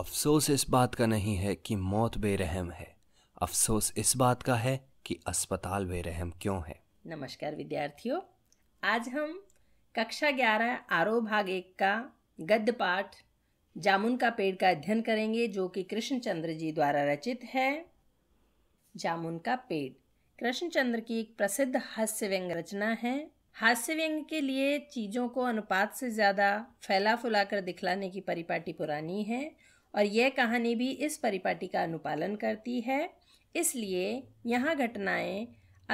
अफसोस इस बात का नहीं है कि मौत बेरहम है अफसोस इस बात का है कि अस्पताल बेरहम क्यों है नमस्कार विद्यार्थियों आज हम कक्षा ग्यारह आरो भाग एक का गद्य पाठ जामुन का पेड़ का अध्ययन करेंगे जो कि कृष्णचंद्र जी द्वारा रचित है जामुन का पेड़ कृष्णचंद्र की एक प्रसिद्ध हास्य व्यंग रचना है हास्य व्यंग के लिए चीज़ों को अनुपात से ज़्यादा फैला फुला कर दिखलाने की परिपाटी पुरानी है और यह कहानी भी इस परिपाटी का अनुपालन करती है इसलिए यहाँ घटनाएं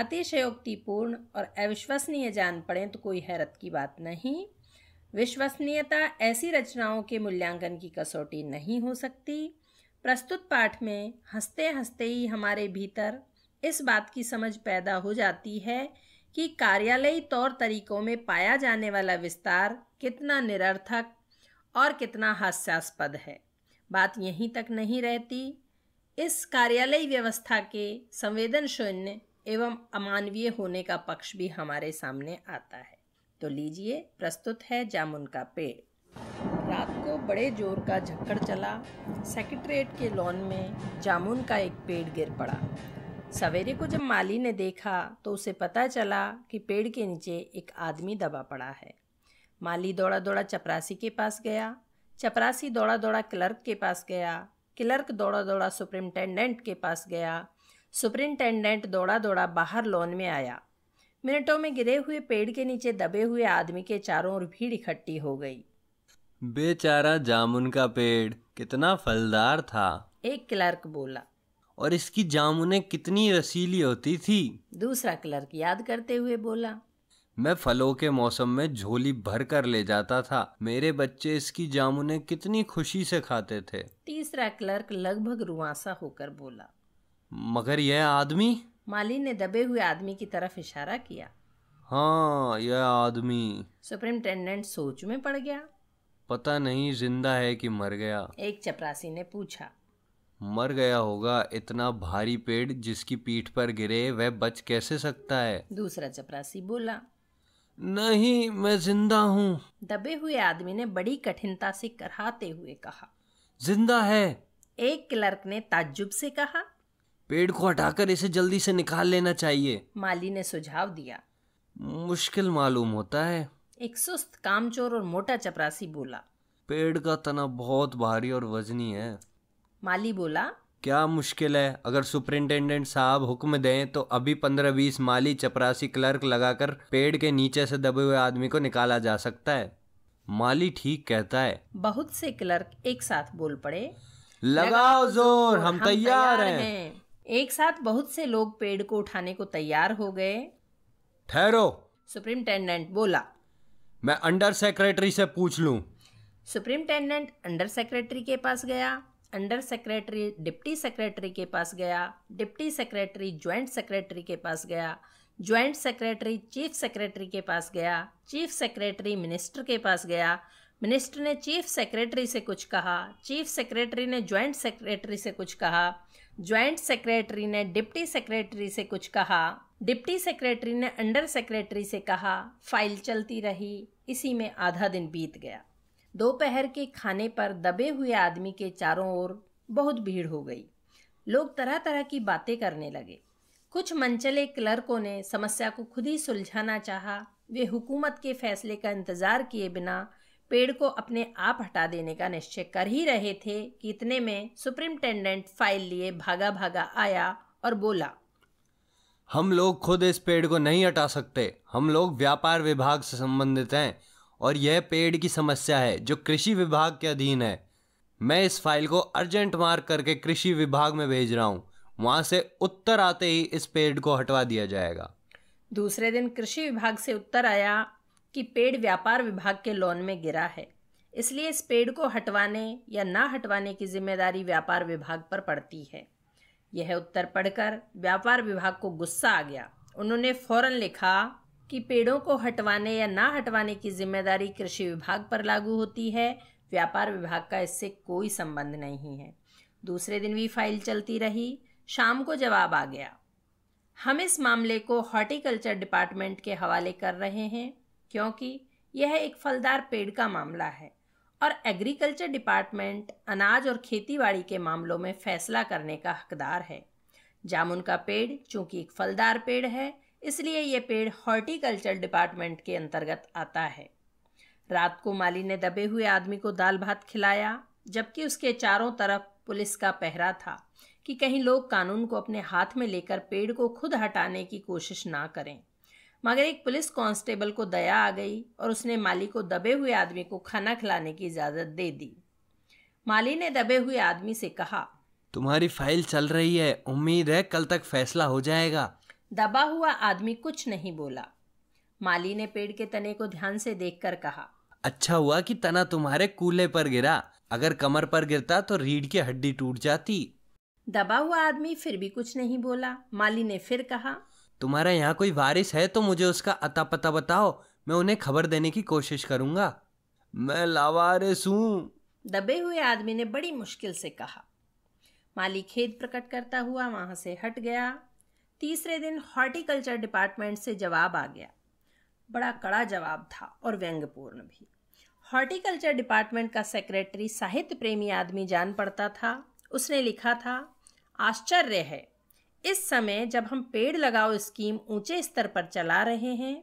अतिशयोक्तिपूर्ण और अविश्वसनीय जान पड़ें तो कोई हैरत की बात नहीं विश्वसनीयता ऐसी रचनाओं के मूल्यांकन की कसौटी नहीं हो सकती प्रस्तुत पाठ में हंसते हंसते ही हमारे भीतर इस बात की समझ पैदा हो जाती है कि कार्यालयी तौर तरीकों में पाया जाने वाला विस्तार कितना निरर्थक और कितना हास्यास्पद है बात यहीं तक नहीं रहती इस कार्यालय व्यवस्था के संवेदन शून्य एवं अमानवीय होने का पक्ष भी हमारे सामने आता है तो लीजिए प्रस्तुत है जामुन का पेड़ रात को बड़े जोर का झक्कड़ चला सेक्रेटरेट के लॉन में जामुन का एक पेड़ गिर पड़ा सवेरे को जब माली ने देखा तो उसे पता चला कि पेड़ के नीचे एक आदमी दबा पड़ा है माली दौड़ा दौड़ा चपरासी के पास गया चपरासी दौड़ा दौड़ा क्लर्क के पास गया क्लर्क दौड़ा दौड़ा सुप्रिंटेंडेंट के पास गया सुप्रिंटेंडेंट दौड़ा दौड़ा बाहर लॉन में आया मिनटों में गिरे हुए पेड़ के नीचे दबे हुए आदमी के चारों ओर भीड़ इकट्ठी हो गई बेचारा जामुन का पेड़ कितना फलदार था एक क्लर्क बोला और इसकी जामुने कितनी रसीली होती थी दूसरा क्लर्क याद करते हुए बोला मैं फलों के मौसम में झोली भर कर ले जाता था मेरे बच्चे इसकी जामुने कितनी खुशी से खाते थे तीसरा क्लर्क लगभग रुआसा होकर बोला मगर यह आदमी माली ने दबे हुए आदमी की तरफ इशारा किया हाँ यह आदमी सुप्रिंटेंडेंट सोच में पड़ गया पता नहीं जिंदा है कि मर गया एक चपरासी ने पूछा मर गया होगा इतना भारी पेड़ जिसकी पीठ पर गिरे वह बच कैसे सकता है दूसरा चपरासी बोला नहीं मैं जिंदा हूँ दबे हुए आदमी ने बड़ी कठिनता से करहाते हुए कहा जिंदा है एक क्लर्क ने ताज्जुब से कहा पेड़ को हटाकर इसे जल्दी से निकाल लेना चाहिए माली ने सुझाव दिया मुश्किल मालूम होता है एक सुस्त कामचोर और मोटा चपरासी बोला पेड़ का तना बहुत भारी और वजनी है माली बोला क्या मुश्किल है अगर सुपरिंटेंडेंट साहब हुक्म दें तो अभी पंद्रह बीस माली चपरासी क्लर्क लगाकर पेड़ के नीचे से दबे हुए आदमी को निकाला जा सकता है माली ठीक कहता है बहुत से क्लर्क एक साथ बोल पड़े लगाओ जोर हम, हम तैयार हैं।, हैं एक साथ बहुत से लोग पेड़ को उठाने को तैयार हो गए ठहरो सुप्रिंटेंडेंट बोला मैं अंडर सेक्रेटरी से पूछ लूं सुप्रिंटेंडेंट अंडर सेक्रेटरी के पास गया अंडर सेक्रेटरी डिप्टी सेक्रेटरी के पास गया डिप्टी सेक्रेटरी ज्वाइंट सेक्रेटरी के पास गया ज्वाइंट सेक्रेटरी चीफ सेक्रेटरी के पास गया चीफ सेक्रेटरी मिनिस्टर के पास गया मिनिस्टर ने चीफ सेक्रेटरी से कुछ कहा चीफ सेक्रेटरी ने ज्वाइंट सेक्रेटरी से कुछ कहा ज्वाइंट सेक्रेटरी ने डिप्टी सेक्रेटरी से कुछ कहा डिप्टी सेक्रेटरी ने अंडर सेक्रेटरी से कहा फाइल चलती रही इसी में आधा दिन बीत गया दोपहर के खाने पर दबे हुए आदमी के चारों ओर बहुत भीड़ हो गई लोग तरह तरह की बातें करने लगे कुछ मनचले क्लर्कों ने समस्या को खुद ही सुलझाना चाहा वे हुकूमत के फैसले का इंतज़ार किए बिना पेड़ को अपने आप हटा देने का निश्चय कर ही रहे थे कि इतने में सुप्रिंटेंडेंट फाइल लिए भागा भागा आया और बोला हम लोग खुद इस पेड़ को नहीं हटा सकते हम लोग व्यापार विभाग से संबंधित हैं और यह पेड़ की समस्या है जो कृषि विभाग के अधीन है मैं इस फाइल को अर्जेंट मार्क करके कृषि विभाग में भेज रहा हूँ वहाँ से उत्तर आते ही इस पेड़ को हटवा दिया जाएगा दूसरे दिन कृषि विभाग से उत्तर आया कि पेड़ व्यापार विभाग के लोन में गिरा है इसलिए इस पेड़ को हटवाने या ना हटवाने की जिम्मेदारी व्यापार विभाग पर पड़ती है यह उत्तर पढ़कर व्यापार विभाग को गुस्सा आ गया उन्होंने फौरन लिखा कि पेड़ों को हटवाने या ना हटवाने की जिम्मेदारी कृषि विभाग पर लागू होती है व्यापार विभाग का इससे कोई संबंध नहीं है दूसरे दिन भी फाइल चलती रही शाम को जवाब आ गया हम इस मामले को हॉर्टिकल्चर डिपार्टमेंट के हवाले कर रहे हैं क्योंकि यह एक फलदार पेड़ का मामला है और एग्रीकल्चर डिपार्टमेंट अनाज और खेतीबाड़ी के मामलों में फैसला करने का हकदार है जामुन का पेड़ चूंकि एक फलदार पेड़ है इसलिए ये पेड़ हॉर्टिकल्चर डिपार्टमेंट के अंतर्गत आता है रात को माली ने दबे हुए आदमी को दाल भात खिलाया जबकि उसके चारों तरफ पुलिस का पहरा था कि कहीं लोग कानून को अपने हाथ में लेकर पेड़ को खुद हटाने की कोशिश ना करें मगर एक पुलिस कांस्टेबल को दया आ गई और उसने माली को दबे हुए आदमी को खाना खिलाने की इजाज़त दे दी माली ने दबे हुए आदमी से कहा तुम्हारी फाइल चल रही है उम्मीद है कल तक फैसला हो जाएगा दबा हुआ आदमी कुछ नहीं बोला माली ने पेड़ के तने को ध्यान से देखकर कहा अच्छा हुआ कि तना तुम्हारे कूले पर गिरा अगर कमर पर गिरता तो रीढ़ की हड्डी टूट जाती दबा हुआ आदमी फिर भी कुछ नहीं बोला माली ने फिर कहा तुम्हारा यहाँ कोई वारिस है तो मुझे उसका अता पता बताओ मैं उन्हें खबर देने की कोशिश करूंगा मैं लावारिस हूँ दबे हुए आदमी ने बड़ी मुश्किल से कहा माली खेद प्रकट करता हुआ वहां से हट गया तीसरे दिन हॉर्टिकल्चर डिपार्टमेंट से जवाब आ गया बड़ा कड़ा जवाब था और व्यंग्यपूर्ण भी हॉर्टिकल्चर डिपार्टमेंट का सेक्रेटरी साहित्य प्रेमी आदमी जान पड़ता था उसने लिखा था आश्चर्य है इस समय जब हम पेड़ लगाओ स्कीम ऊंचे स्तर पर चला रहे हैं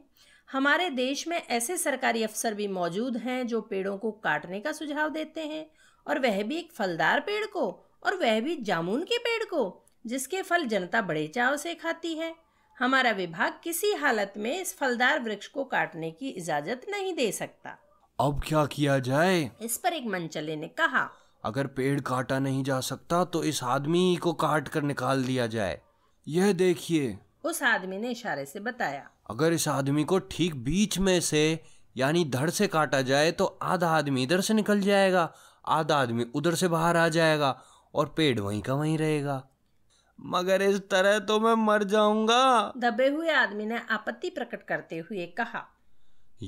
हमारे देश में ऐसे सरकारी अफसर भी मौजूद हैं जो पेड़ों को काटने का सुझाव देते हैं और वह भी एक फलदार पेड़ को और वह भी जामुन के पेड़ को जिसके फल जनता बड़े चाव से खाती है हमारा विभाग किसी हालत में इस फलदार वृक्ष को काटने की इजाजत नहीं दे सकता अब क्या किया जाए इस पर एक मंचले ने कहा अगर पेड़ काटा नहीं जा सकता तो इस आदमी को काट कर निकाल दिया जाए यह देखिए उस आदमी ने इशारे से बताया अगर इस आदमी को ठीक बीच में से यानी धड़ से काटा जाए तो आधा आदमी इधर से निकल जाएगा आधा आदमी उधर से बाहर आ जाएगा और पेड़ वहीं का वहीं रहेगा मगर इस तरह तो मैं मर जाऊंगा दबे हुए आदमी ने आपत्ति प्रकट करते हुए कहा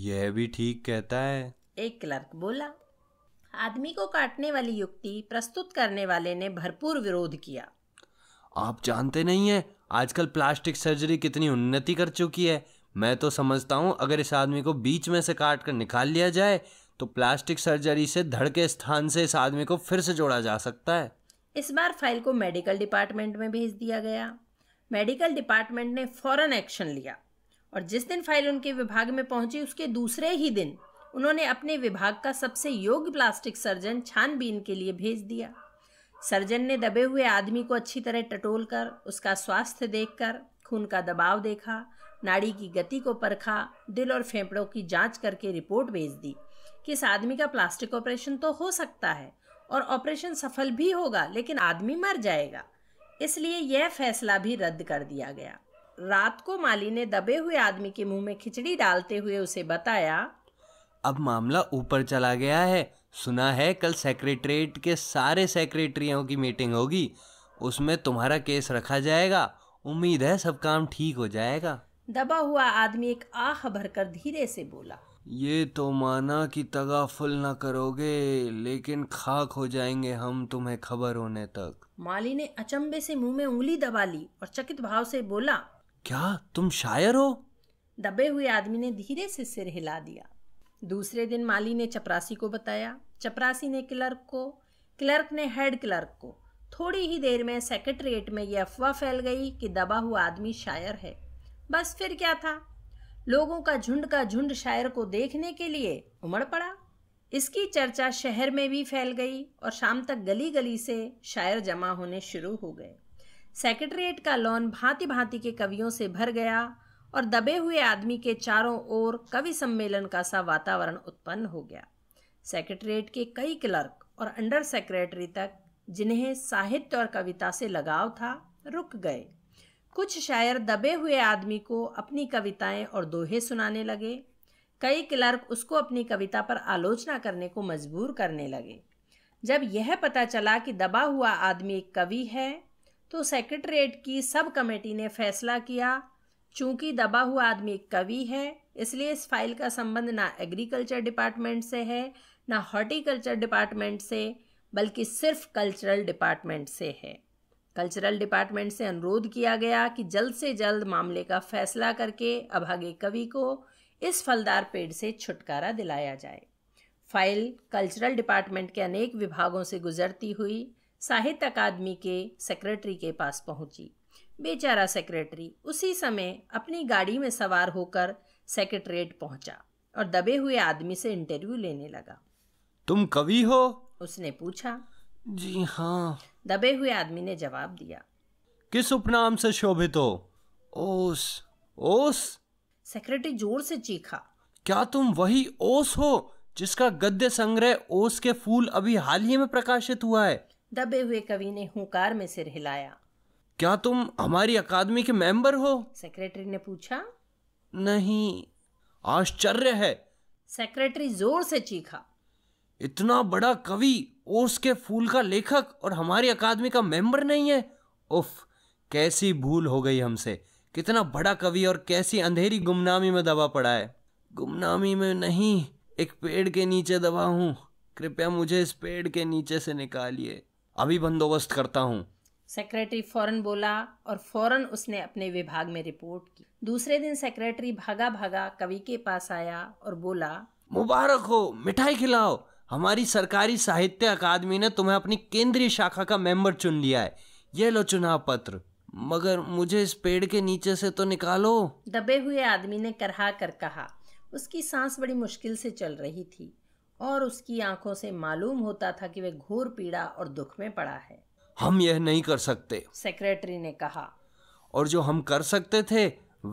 यह भी ठीक कहता है एक क्लर्क बोला आदमी को काटने वाली युक्ति प्रस्तुत करने वाले ने भरपूर विरोध किया आप जानते नहीं है आजकल प्लास्टिक सर्जरी कितनी उन्नति कर चुकी है मैं तो समझता हूँ अगर इस आदमी को बीच में से काट कर निकाल लिया जाए तो प्लास्टिक सर्जरी से धड़ के स्थान से इस आदमी को फिर से जोड़ा जा सकता है इस बार फाइल को मेडिकल डिपार्टमेंट में भेज दिया गया मेडिकल डिपार्टमेंट ने फौरन एक्शन लिया और जिस दिन फाइल उनके विभाग में पहुंची उसके दूसरे ही दिन उन्होंने अपने विभाग का सबसे योग्य प्लास्टिक सर्जन छानबीन के लिए भेज दिया सर्जन ने दबे हुए आदमी को अच्छी तरह टटोल कर उसका स्वास्थ्य देखकर खून का दबाव देखा नाड़ी की गति को परखा दिल और फेफड़ों की जांच करके रिपोर्ट भेज दी कि इस आदमी का प्लास्टिक ऑपरेशन तो हो सकता है और ऑपरेशन सफल भी होगा लेकिन आदमी मर जाएगा इसलिए यह फैसला भी रद्द कर दिया गया रात को माली ने दबे हुए आदमी के मुंह में खिचड़ी डालते हुए उसे बताया अब मामला ऊपर चला गया है सुना है कल सेक्रेटरीट के सारे सेक्रेटरियों की मीटिंग होगी उसमें तुम्हारा केस रखा जाएगा उम्मीद है सब काम ठीक हो जाएगा दबा हुआ आदमी एक आह भरकर धीरे से बोला ये तो माना कि तगाफुल ना करोगे लेकिन खाक हो जाएंगे हम तुम्हें खबर होने तक माली ने अचंबे से मुंह में उंगली दबा ली और चकित भाव से बोला क्या तुम शायर हो दबे हुए आदमी ने धीरे से सिर हिला दिया दूसरे दिन माली ने चपरासी को बताया चपरासी ने क्लर्क को क्लर्क ने हेड क्लर्क को थोड़ी ही देर में सेक्रेटरीट में यह अफवाह फैल गई कि दबा हुआ आदमी शायर है बस फिर क्या था लोगों का झुंड का झुंड शायर को देखने के लिए उमड़ पड़ा इसकी चर्चा शहर में भी फैल गई और शाम तक गली गली से शायर जमा होने शुरू हो गए सेक्रेटरीट का लॉन भांति भांति के कवियों से भर गया और दबे हुए आदमी के चारों ओर कवि सम्मेलन का सा वातावरण उत्पन्न हो गया सेक्रेटरीट के कई क्लर्क और अंडर सेक्रेटरी तक जिन्हें साहित्य और कविता से लगाव था रुक गए कुछ शायर दबे हुए आदमी को अपनी कविताएं और दोहे सुनाने लगे कई क्लर्क उसको अपनी कविता पर आलोचना करने को मजबूर करने लगे जब यह पता चला कि दबा हुआ आदमी एक कवि है तो सेक्रेटरीट की सब कमेटी ने फैसला किया चूंकि दबा हुआ आदमी एक कवि है इसलिए इस फाइल का संबंध ना एग्रीकल्चर डिपार्टमेंट से है ना हॉर्टिकल्चर डिपार्टमेंट से बल्कि सिर्फ कल्चरल डिपार्टमेंट से है कल्चरल डिपार्टमेंट से अनुरोध किया गया कि जल्द से जल्द मामले का फैसला करके अभागे कवि को इस फलदार पेड़ से छुटकारा दिलाया जाए फाइल कल्चरल डिपार्टमेंट के अनेक विभागों से गुजरती हुई साहित्य अकादमी के सेक्रेटरी के पास पहुंची बेचारा सेक्रेटरी उसी समय अपनी गाड़ी में सवार होकर सेक्रेटरेट पहुंचा और दबे हुए आदमी से इंटरव्यू लेने लगा तुम कवि हो उसने पूछा जी हाँ दबे हुए आदमी ने जवाब दिया किस उपनाम से शोभित हो ओस ओस सेक्रेटरी जोर से चीखा क्या तुम वही ओस हो जिसका गद्य संग्रह ओस के फूल अभी हाल ही में प्रकाशित हुआ है दबे हुए कवि ने हुंकार में सिर हिलाया क्या तुम हमारी अकादमी के मेंबर हो सेक्रेटरी ने पूछा नहीं आश्चर्य है सेक्रेटरी जोर से चीखा इतना बड़ा कवि ओस के फूल का लेखक और हमारी अकादमी का मेंबर नहीं है उफ कैसी भूल हो गई हमसे कितना बड़ा कवि और कैसी अंधेरी गुमनामी में दबा पड़ा है गुमनामी में नहीं एक पेड़ के नीचे दबा हूँ कृपया मुझे इस पेड़ के नीचे से निकालिए अभी बंदोबस्त करता हूँ सेक्रेटरी फौरन बोला और फौरन उसने अपने विभाग में रिपोर्ट की दूसरे दिन सेक्रेटरी भागा भागा कवि के पास आया और बोला मुबारक हो मिठाई खिलाओ हमारी सरकारी साहित्य अकादमी ने तुम्हें अपनी केंद्रीय शाखा का मेंबर चुन लिया है यह लो चुनाव पत्र मगर मुझे इस पेड़ के नीचे से तो निकालो दबे हुए आदमी ने करहा कर कहा उसकी सांस बड़ी मुश्किल से चल रही थी और उसकी आंखों से मालूम होता था कि वह घोर पीड़ा और दुख में पड़ा है हम यह नहीं कर सकते सेक्रेटरी ने कहा और जो हम कर सकते थे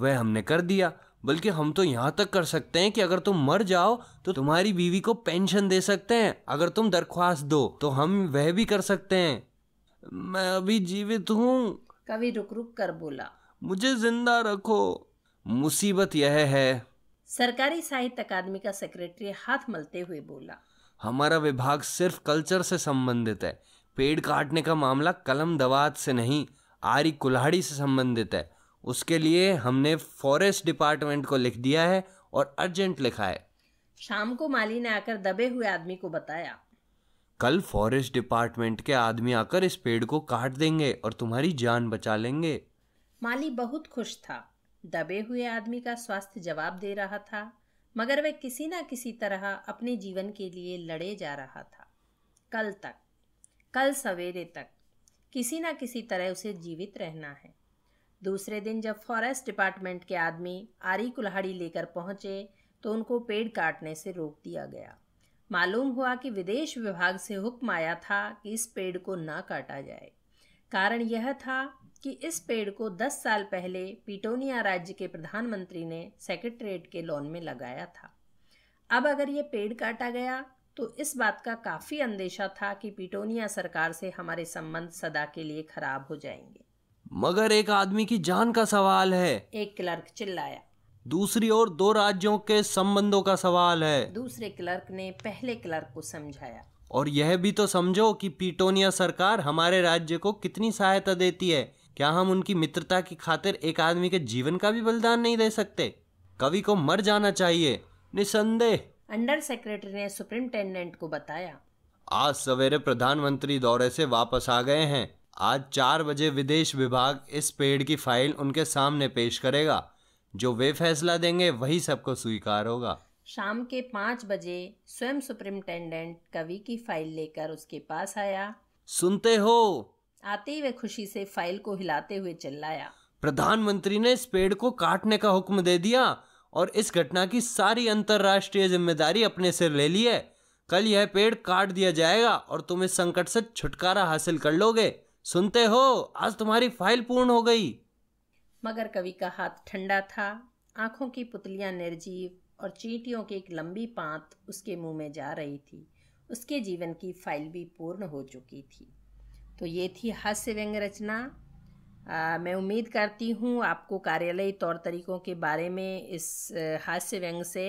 वह हमने कर दिया बल्कि हम तो यहाँ तक कर सकते हैं कि अगर तुम मर जाओ तो तुम्हारी बीवी को पेंशन दे सकते हैं अगर तुम दरख्वास्त दो तो हम वह भी कर सकते हैं मैं अभी जीवित हूँ कवि रुक रुक कर बोला मुझे जिंदा रखो मुसीबत यह है सरकारी साहित्य अकादमी का सेक्रेटरी हाथ मलते हुए बोला हमारा विभाग सिर्फ कल्चर से संबंधित है पेड़ काटने का मामला कलम दवात से नहीं आरी कुल्हाड़ी से संबंधित है उसके लिए हमने फॉरेस्ट डिपार्टमेंट को लिख दिया है और अर्जेंट लिखा है शाम को माली ने आकर दबे हुए आदमी को बताया कल फॉरेस्ट डिपार्टमेंट के आदमी आकर इस पेड़ को काट देंगे और तुम्हारी जान बचा लेंगे माली बहुत खुश था दबे हुए आदमी का स्वास्थ्य जवाब दे रहा था मगर वह किसी ना किसी तरह अपने जीवन के लिए लड़े जा रहा था कल तक कल सवेरे तक किसी ना किसी तरह उसे जीवित रहना है दूसरे दिन जब फॉरेस्ट डिपार्टमेंट के आदमी आरी कुल्हाड़ी लेकर पहुंचे तो उनको पेड़ काटने से रोक दिया गया मालूम हुआ कि विदेश विभाग से हुक्म आया था कि इस पेड़ को ना काटा जाए कारण यह था कि इस पेड़ को 10 साल पहले पिटोनिया राज्य के प्रधानमंत्री ने सेक्रेटरीट के लॉन में लगाया था अब अगर ये पेड़ काटा गया तो इस बात का काफ़ी अंदेशा था कि पीटोनिया सरकार से हमारे संबंध सदा के लिए खराब हो जाएंगे मगर एक आदमी की जान का सवाल है एक क्लर्क चिल्लाया दूसरी ओर दो राज्यों के संबंधों का सवाल है दूसरे क्लर्क ने पहले क्लर्क को समझाया और यह भी तो समझो कि पीटोनिया सरकार हमारे राज्य को कितनी सहायता देती है क्या हम उनकी मित्रता की खातिर एक आदमी के जीवन का भी बलिदान नहीं दे सकते कवि को मर जाना चाहिए निसंदेह अंडर सेक्रेटरी ने सुप्रिंटेंडेंट को बताया आज सवेरे प्रधानमंत्री दौरे से वापस आ गए हैं आज चार बजे विदेश विभाग इस पेड़ की फाइल उनके सामने पेश करेगा जो वे फैसला देंगे वही सबको स्वीकार होगा शाम के पाँच बजे स्वयं सुप्रिंटेंडेंट कवि की फाइल लेकर उसके पास आया सुनते हो आते ही वे खुशी से फाइल को हिलाते हुए चिल्लाया प्रधानमंत्री ने इस पेड़ को काटने का हुक्म दे दिया और इस घटना की सारी अंतरराष्ट्रीय जिम्मेदारी अपने सिर ले ली है कल यह पेड़ काट दिया जाएगा और तुम इस संकट से छुटकारा हासिल कर लोगे सुनते हो आज तुम्हारी फाइल पूर्ण हो गई मगर कवि का हाथ ठंडा था आंखों की पुतलियां निर्जीव और चींटियों की एक लंबी पात उसके मुंह में जा रही थी उसके जीवन की फाइल भी पूर्ण हो चुकी थी तो ये थी हास्य व्यंग रचना आ, मैं उम्मीद करती हूँ आपको कार्यालयी तौर तरीकों के बारे में इस हास्य व्यंग से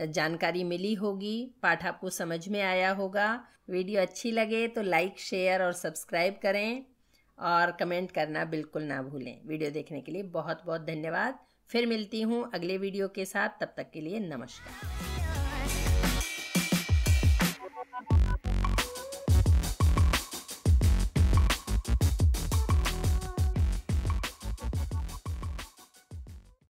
जानकारी मिली होगी पाठ आपको समझ में आया होगा वीडियो अच्छी लगे तो लाइक शेयर और सब्सक्राइब करें और कमेंट करना बिल्कुल ना भूलें वीडियो देखने के लिए बहुत बहुत धन्यवाद फिर मिलती हूँ अगले वीडियो के साथ तब तक के लिए नमस्कार